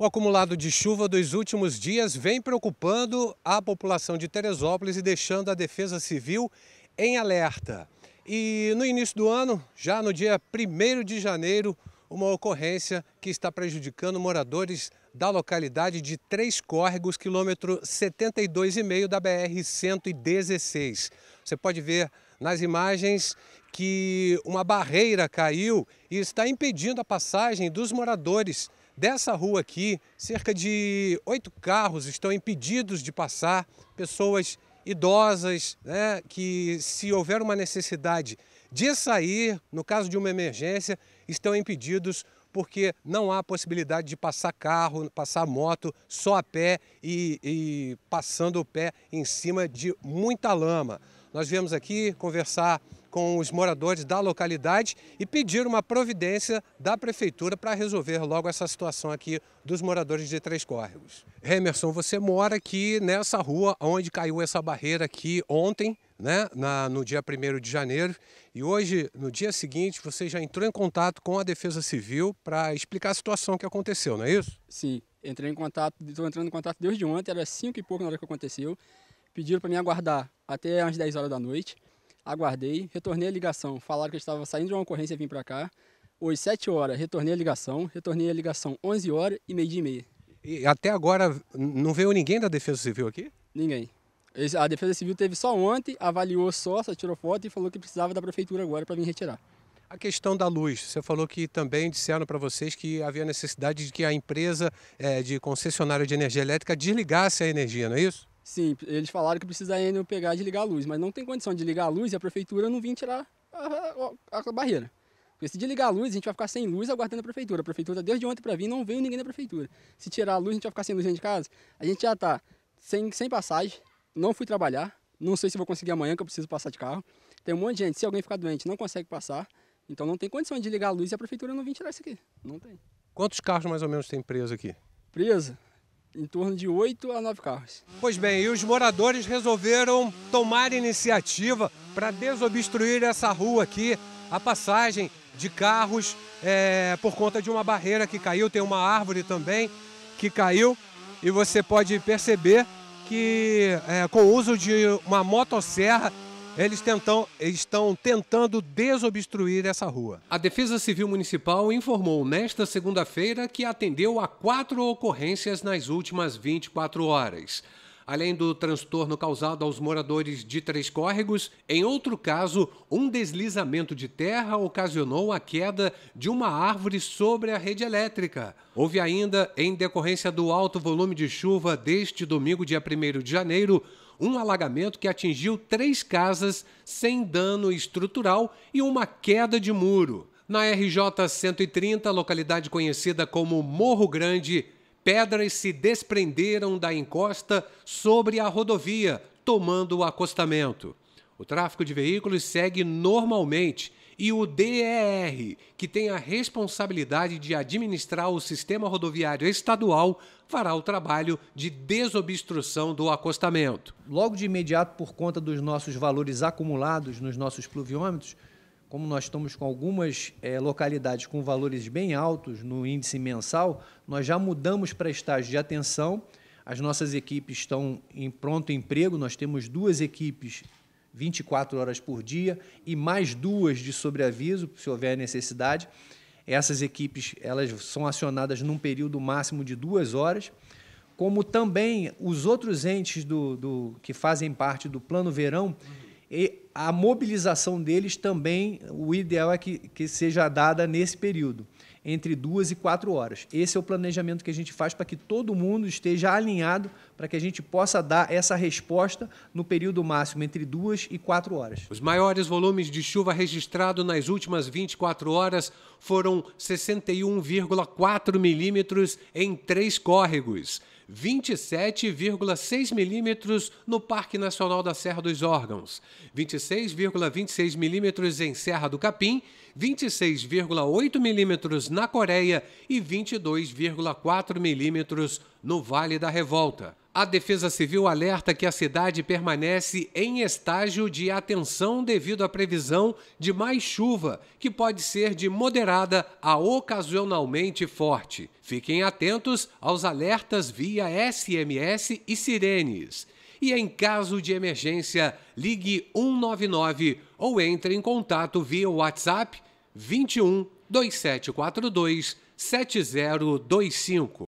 O acumulado de chuva dos últimos dias vem preocupando a população de Teresópolis e deixando a Defesa Civil em alerta. E no início do ano, já no dia 1 de janeiro, uma ocorrência que está prejudicando moradores da localidade de Três Córregos, quilômetro 72,5 da BR-116. Você pode ver nas imagens que uma barreira caiu e está impedindo a passagem dos moradores Dessa rua aqui, cerca de oito carros estão impedidos de passar, pessoas idosas, né, que se houver uma necessidade de sair, no caso de uma emergência, estão impedidos porque não há possibilidade de passar carro, passar moto só a pé e, e passando o pé em cima de muita lama. Nós viemos aqui conversar com os moradores da localidade e pedir uma providência da prefeitura para resolver logo essa situação aqui dos moradores de Três Córregos. Emerson, você mora aqui nessa rua onde caiu essa barreira aqui ontem, né, na, no dia 1 de janeiro. E hoje, no dia seguinte, você já entrou em contato com a Defesa Civil para explicar a situação que aconteceu, não é isso? Sim, entrei em contato, estou entrando em contato desde ontem, era 5 e pouco na hora que aconteceu. Pediram para me aguardar até às 10 horas da noite. Aguardei, retornei a ligação, falaram que eu estava saindo de uma ocorrência e vim para cá. Hoje, 7 horas, retornei a ligação, retornei a ligação 11 horas e meio-dia e meia. E até agora não veio ninguém da Defesa Civil aqui? Ninguém. A Defesa Civil teve só ontem, avaliou só, só tirou foto e falou que precisava da prefeitura agora para vir retirar. A questão da luz, você falou que também disseram para vocês que havia necessidade de que a empresa é, de concessionária de energia elétrica desligasse a energia, não é isso? Sim, eles falaram que precisa pegar e desligar a luz, mas não tem condição de ligar a luz e a prefeitura não vir tirar a, a, a barreira. Porque se desligar a luz, a gente vai ficar sem luz aguardando a prefeitura. A prefeitura desde ontem para vir não veio ninguém da prefeitura. Se tirar a luz, a gente vai ficar sem luz dentro de casa. A gente já está sem, sem passagem, não fui trabalhar, não sei se vou conseguir amanhã, que eu preciso passar de carro. Tem um monte de gente, se alguém ficar doente, não consegue passar. Então não tem condição de ligar a luz e a prefeitura não vem tirar isso aqui. Não tem. Quantos carros mais ou menos tem preso aqui? Preso? Em torno de 8 a 9 carros. Pois bem, e os moradores resolveram tomar iniciativa para desobstruir essa rua aqui, a passagem de carros é, por conta de uma barreira que caiu, tem uma árvore também que caiu e você pode perceber que é, com o uso de uma motosserra eles, tentam, eles estão tentando desobstruir essa rua. A Defesa Civil Municipal informou nesta segunda-feira que atendeu a quatro ocorrências nas últimas 24 horas. Além do transtorno causado aos moradores de Três Córregos, em outro caso, um deslizamento de terra ocasionou a queda de uma árvore sobre a rede elétrica. Houve ainda, em decorrência do alto volume de chuva deste domingo, dia 1 de janeiro, um alagamento que atingiu três casas sem dano estrutural e uma queda de muro. Na RJ 130, localidade conhecida como Morro Grande, pedras se desprenderam da encosta sobre a rodovia, tomando o acostamento. O tráfego de veículos segue normalmente e o DER, que tem a responsabilidade de administrar o sistema rodoviário estadual, fará o trabalho de desobstrução do acostamento. Logo de imediato, por conta dos nossos valores acumulados nos nossos pluviômetros, como nós estamos com algumas é, localidades com valores bem altos no índice mensal, nós já mudamos para estágio de atenção. As nossas equipes estão em pronto emprego, nós temos duas equipes 24 horas por dia e mais duas de sobreaviso, se houver necessidade. Essas equipes elas são acionadas num período máximo de duas horas, como também os outros entes do, do que fazem parte do Plano Verão e a mobilização deles também, o ideal é que, que seja dada nesse período, entre duas e quatro horas. Esse é o planejamento que a gente faz para que todo mundo esteja alinhado para que a gente possa dar essa resposta no período máximo, entre duas e quatro horas. Os maiores volumes de chuva registrados nas últimas 24 horas foram 61,4 milímetros em três córregos. 27,6 milímetros no Parque Nacional da Serra dos Órgãos, 26,26 milímetros em Serra do Capim, 26,8 milímetros na Coreia e 22,4 milímetros no Vale da Revolta. A Defesa Civil alerta que a cidade permanece em estágio de atenção devido à previsão de mais chuva, que pode ser de moderada a ocasionalmente forte. Fiquem atentos aos alertas via SMS e sirenes. E em caso de emergência, ligue 199 ou entre em contato via WhatsApp 21 2742 7025.